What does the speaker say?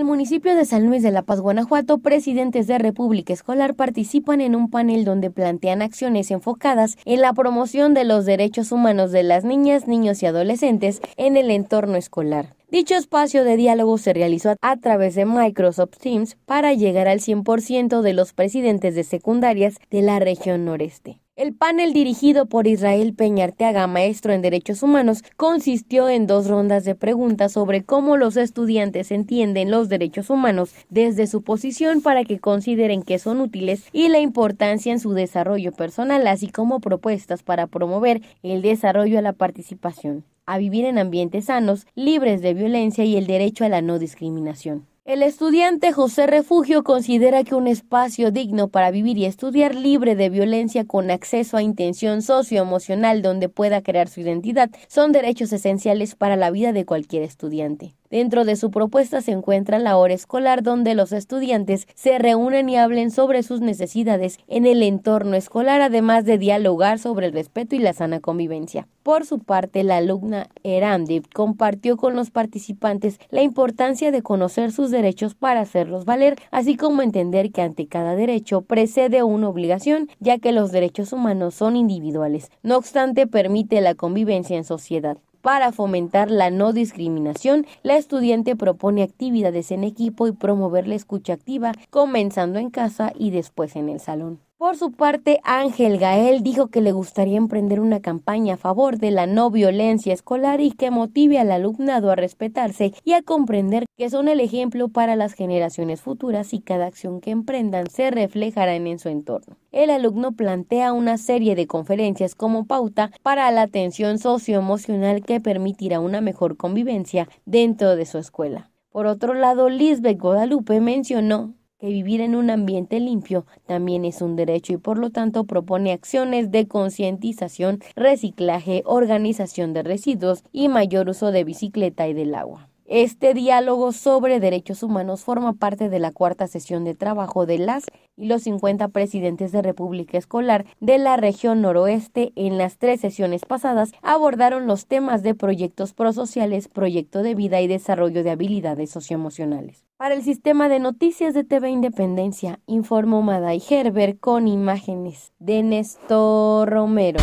el municipio de San Luis de La Paz, Guanajuato, presidentes de República Escolar participan en un panel donde plantean acciones enfocadas en la promoción de los derechos humanos de las niñas, niños y adolescentes en el entorno escolar. Dicho espacio de diálogo se realizó a través de Microsoft Teams para llegar al 100% de los presidentes de secundarias de la región noreste. El panel dirigido por Israel Peñarteaga, maestro en Derechos Humanos, consistió en dos rondas de preguntas sobre cómo los estudiantes entienden los derechos humanos desde su posición para que consideren que son útiles y la importancia en su desarrollo personal, así como propuestas para promover el desarrollo a la participación, a vivir en ambientes sanos, libres de violencia y el derecho a la no discriminación. El estudiante José Refugio considera que un espacio digno para vivir y estudiar libre de violencia con acceso a intención socioemocional donde pueda crear su identidad son derechos esenciales para la vida de cualquier estudiante. Dentro de su propuesta se encuentra la hora escolar donde los estudiantes se reúnen y hablen sobre sus necesidades en el entorno escolar, además de dialogar sobre el respeto y la sana convivencia. Por su parte, la alumna Erandip compartió con los participantes la importancia de conocer sus derechos para hacerlos valer, así como entender que ante cada derecho precede una obligación, ya que los derechos humanos son individuales. No obstante, permite la convivencia en sociedad. Para fomentar la no discriminación, la estudiante propone actividades en equipo y promover la escucha activa, comenzando en casa y después en el salón. Por su parte, Ángel Gael dijo que le gustaría emprender una campaña a favor de la no violencia escolar y que motive al alumnado a respetarse y a comprender que son el ejemplo para las generaciones futuras y cada acción que emprendan se reflejará en su entorno. El alumno plantea una serie de conferencias como pauta para la atención socioemocional que permitirá una mejor convivencia dentro de su escuela. Por otro lado, Lisbeth Guadalupe mencionó que vivir en un ambiente limpio también es un derecho y por lo tanto propone acciones de concientización, reciclaje, organización de residuos y mayor uso de bicicleta y del agua. Este diálogo sobre derechos humanos forma parte de la cuarta sesión de trabajo de las y los 50 presidentes de República Escolar de la región noroeste. En las tres sesiones pasadas abordaron los temas de proyectos prosociales, proyecto de vida y desarrollo de habilidades socioemocionales. Para el sistema de noticias de TV Independencia, informó Maday Gerber con imágenes de Néstor Romero.